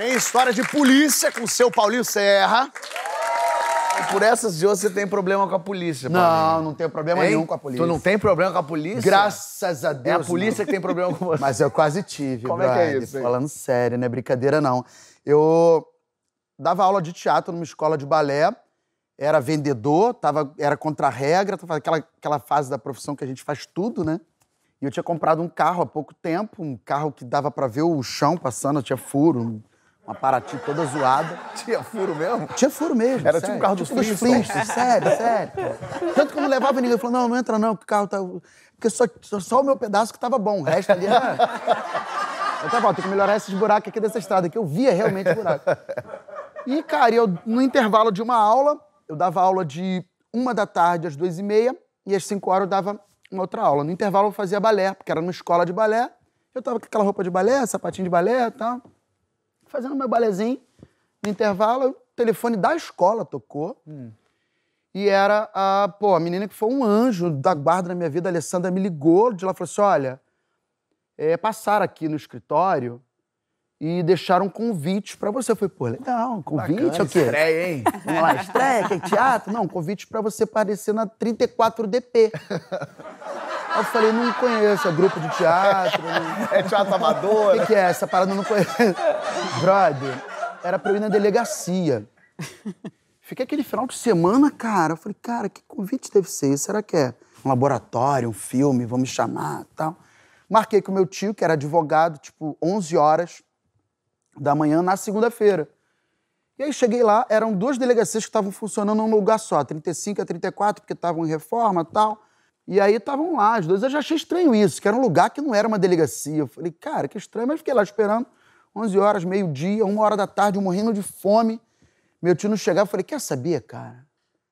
Tem história de polícia com o seu Paulinho Serra. E por essas de hoje você tem problema com a polícia, Paulinho. Não, não tenho problema Hein? nenhum com a polícia. Tu não tem problema com a polícia? Graças a Deus. É a polícia que tem problema com você. Mas eu quase tive, Como é que é isso, hein? Falando sério, não é brincadeira, não. Eu dava aula de teatro numa escola de balé, era vendedor, tava, era contra-regra, tava aquela, aquela fase da profissão que a gente faz tudo, né? E eu tinha comprado um carro há pouco tempo, um carro que dava pra ver o chão passando, tinha furo, uma Paraty toda zoada. Tinha furo mesmo? Tinha furo mesmo. Era sério. tipo um carro tipo dos Flintstones. sério, sério. Tanto que não levava ninguém. Eu falava, não, não entra não, que o carro tá... Porque só, só o meu pedaço que tava bom, o resto ali era... Eu tava, tem que melhorar esses buracos aqui dessa estrada, que eu via realmente o buraco. E, cara, eu, no intervalo de uma aula, eu dava aula de uma da tarde às duas e meia, e às cinco horas eu dava uma outra aula. No intervalo eu fazia balé, porque era numa escola de balé. Eu tava com aquela roupa de balé, sapatinho de balé e tal fazendo meu balezinho. No intervalo, o telefone da escola tocou. Hum. E era a, pô, a menina que foi um anjo da guarda na minha vida, a Alessandra, me ligou de lá e falou assim: olha, é, passaram aqui no escritório e deixaram um convite para você. Eu falei, pô, legal, um convite Bacana, é o Estreia, hein? Vamos lá, estreia, que é teatro? Não, um convite para você aparecer na 34DP. Aí eu falei, não conheço, é grupo de teatro. É teatro amador? O que, que, é? Essa parada eu não conheço. Brother, era pra eu ir na delegacia. Fiquei aquele final de semana, cara. Eu falei, cara, que convite deve ser esse? Será que é um laboratório, um filme, vamos chamar tal? Marquei com meu tio, que era advogado, tipo, 11 horas da manhã na segunda-feira. E aí cheguei lá, eram duas delegacias que estavam funcionando num lugar só, 35 a 34, porque estavam em reforma tal. E aí estavam lá, as duas. Eu já achei estranho isso, que era um lugar que não era uma delegacia. Eu falei, cara, que estranho. Mas fiquei lá esperando 11 horas, meio-dia, uma hora da tarde, eu morrendo de fome. Meu tio não chegava. Eu falei, quer saber, cara?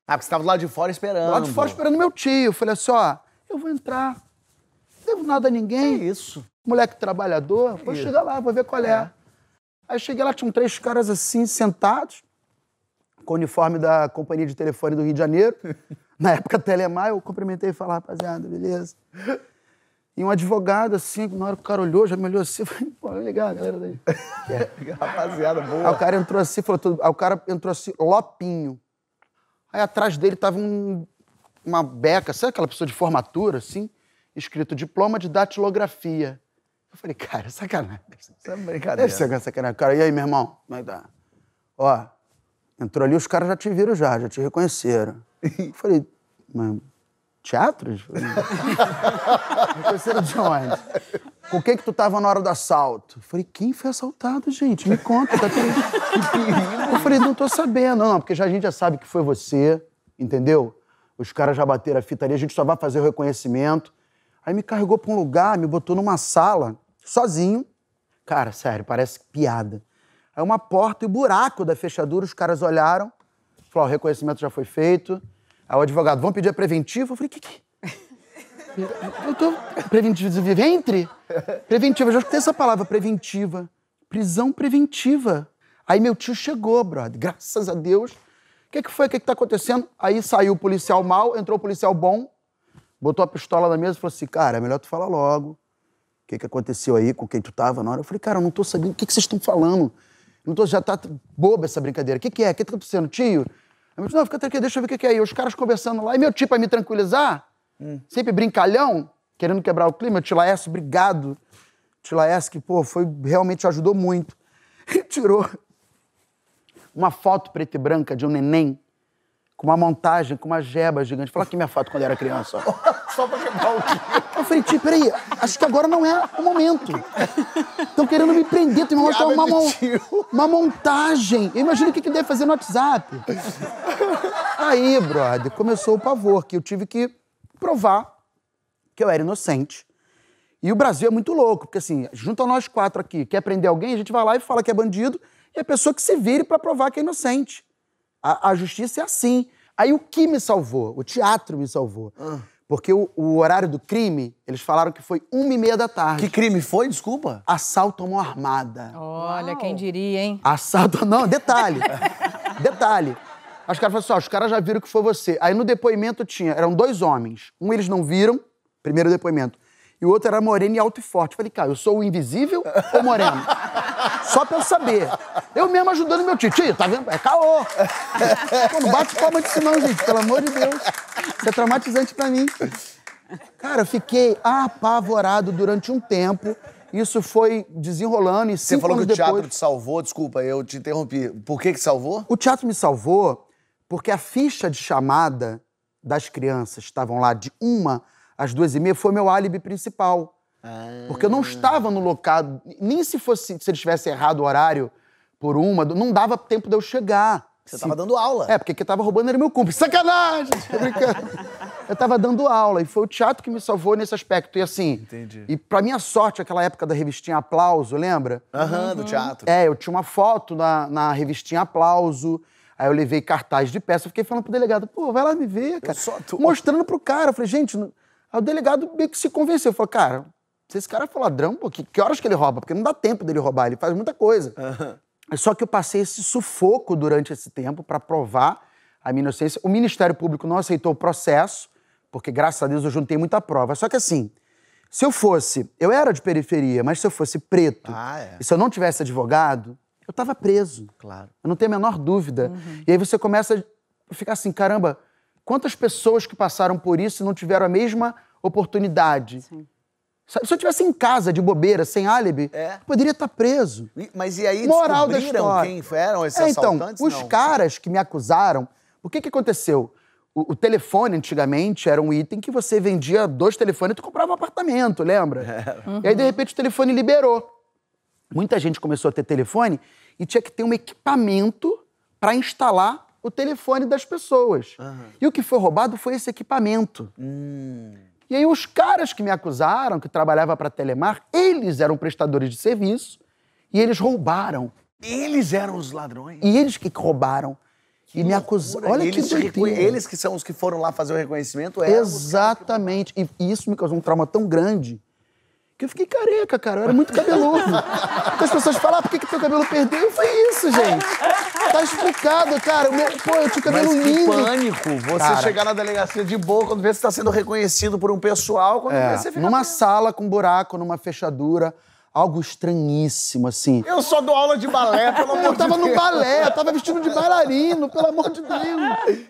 Ah, porque você estava do lado de fora esperando. Do lado de fora esperando meu tio. Eu falei assim, ó, eu vou entrar. Não devo nada a ninguém. Que isso. Moleque trabalhador, vou isso. chegar lá, vou ver qual é. é. Aí cheguei lá, tinham três caras assim, sentados, com o uniforme da Companhia de Telefone do Rio de Janeiro. Na época Telemar, eu cumprimentei e falei, rapaziada, beleza? E um advogado, assim, na hora que o cara olhou, já me olhou assim, eu falei, pô, legal, galera daí. rapaziada, boa. Aí o cara entrou assim, falou tudo. Aí o cara entrou assim, Lopinho. Aí atrás dele tava um, uma beca, sabe aquela pessoa de formatura, assim? Escrito diploma de datilografia. Eu falei, cara, sacanagem. Isso é brincadeira. Deve ser sacanagem. Cara, e aí, meu irmão? Mas dá. É tá? Ó, Entrou ali, os caras já te viram já, já te reconheceram. Eu falei, mas teatros? Reconheceram de onde? Com quem que tu tava na hora do assalto? Eu falei, quem foi assaltado, gente? Me conta. Tá Eu falei, não tô sabendo. Não, não, porque já, a gente já sabe que foi você, entendeu? Os caras já bateram a fita ali, a gente só vai fazer o reconhecimento. Aí me carregou pra um lugar, me botou numa sala, sozinho. Cara, sério, parece piada. Aí é uma porta e o buraco da fechadura, os caras olharam, falaram, o reconhecimento já foi feito. Aí o advogado, vamos pedir a preventiva. Eu falei, que que... Eu tô... preventiva? de ventre? Preventiva, já escutei essa palavra, preventiva. Prisão preventiva. Aí meu tio chegou, brother, graças a Deus. O que, que foi? O que, que tá acontecendo? Aí saiu o policial mal, entrou o policial bom, botou a pistola na mesa e falou assim, cara, é melhor tu falar logo. O que, que aconteceu aí, com quem tu tava na hora? Eu falei, cara, eu não tô sabendo. O que, que vocês estão falando? Não tô, já tá boba essa brincadeira. O que, que é? O que tá acontecendo? Tio? Eu disse, não, fica tranquilo, deixa eu ver o que, que é. E os caras conversando lá. E meu tio, pra me tranquilizar, hum. sempre brincalhão, querendo quebrar o clima. Tio Laércio, obrigado. Tio Laércio, que, pô, foi, realmente ajudou muito. Ele tirou uma foto preta e branca de um neném com uma montagem, com uma jeba gigante. Fala que minha foto quando eu era criança. Só pra quebrar o clima. Eu falei, Ti, peraí, acho que agora não é o momento. Estão querendo me prender, estão me uma, uma montagem. Imagina o que, que deve fazer no WhatsApp. Aí, brother, começou o pavor, que eu tive que provar que eu era inocente. E o Brasil é muito louco, porque assim, a nós quatro aqui, quer prender alguém, a gente vai lá e fala que é bandido, e a pessoa que se vire para provar que é inocente. A, a, justiça é assim. Aí o que me salvou? O teatro me salvou. Ah. Porque o, o, horário do crime, eles falaram que foi uma e meia da tarde. Que crime foi, desculpa? Assalto a mão armada. Olha, Uau. quem diria, hein? Assalto. Não, detalhe. detalhe. os caras falaram assim: ó, os caras já viram que foi você. Aí no depoimento tinha, eram dois homens. Um eles não viram, primeiro depoimento. E o outro era moreno e alto e forte. falei, cara, eu sou o invisível ou moreno? Só pra eu saber. Eu mesmo ajudando meu tio. Tio, tá vendo? É caô. Pô, não bate palma disso não, gente. Pelo amor de Deus. Isso é traumatizante pra mim. Cara, eu fiquei apavorado durante um tempo. Isso foi desenrolando e Você falou que o depois... teatro te salvou, desculpa, eu te interrompi. Por que que salvou? O teatro me salvou porque a ficha de chamada das crianças que estavam lá de uma às duas e meia foi meu álibi principal. Ah. Porque eu não ah. estava no local, nem se fosse se ele tivesse errado o horário por uma, não dava tempo de eu chegar. Você estava dando aula. É, porque quem estava roubando era meu cúmplice. Sacanagem! Tô brincando. eu estava dando aula e foi o teatro que me salvou nesse aspecto. E assim. Entendi. E pra minha sorte, aquela época da revistinha Aplauso, lembra? Aham, uhum. do teatro. É, eu tinha uma foto na, na revistinha Aplauso. Aí eu levei cartaz de peça, fiquei falando pro delegado, pô, vai lá me ver, cara. Eu só tô... Mostrando pro cara. Eu falei, gente. Aí o delegado meio que se convenceu. Falou, cara, se esse cara for ladrão, pô, que, que horas que ele rouba? Porque não dá tempo dele roubar, ele faz muita coisa. Uhum. Só que eu passei esse sufoco durante esse tempo para provar a minha inocência. O Ministério Público não aceitou o processo, porque graças a Deus eu juntei muita prova. Só que assim, se eu fosse, eu era de periferia, mas se eu fosse preto, ah, é. e se eu não tivesse advogado, eu tava preso. Claro. Eu não tenho a menor dúvida. Uhum. E aí você começa a ficar assim, caramba, quantas pessoas que passaram por isso e não tiveram a mesma oportunidade? Sim se eu estivesse em casa de bobeira, sem álibi, é. poderia estar tá preso. E, mas e aí Moral descobriram da quem eram esses é, então, assaltantes? Os não. caras que me acusaram, o que, que aconteceu? O, o, telefone, antigamente, era um item que você vendia dois telefones e tu comprava um apartamento, lembra? Uhum. E aí, de repente, o telefone liberou. Muita gente começou a ter telefone e tinha que ter um equipamento para instalar o telefone das pessoas. Uhum. E o que foi roubado foi esse equipamento. Hum. E aí os caras que me acusaram, que trabalhava para Telemar, eles eram prestadores de serviço e eles roubaram. Eles eram os ladrões. E eles que roubaram. Que e me acusaram. Olha eles que doideira. Eles que são os que foram lá fazer o reconhecimento. É Exatamente. Que... E isso me causou um trauma tão grande que eu fiquei careca, cara. Eu era muito cabeludo. as pessoas falam, ah, por que, que teu cabelo perdeu? Foi isso, gente. Tá explicado, cara. Meu, pô, eu tinha o cabelo Mas que lindo. pânico você Cara. chegar na delegacia de boa quando vê que você tá sendo reconhecido por um pessoal, quando É, vê você fica... numa sala com buraco, numa fechadura, algo estranhíssimo, assim. Eu só dou aula de balé, pelo amor Eu tava no balé, eu tava vestido de bailarino, pelo amor de Deus.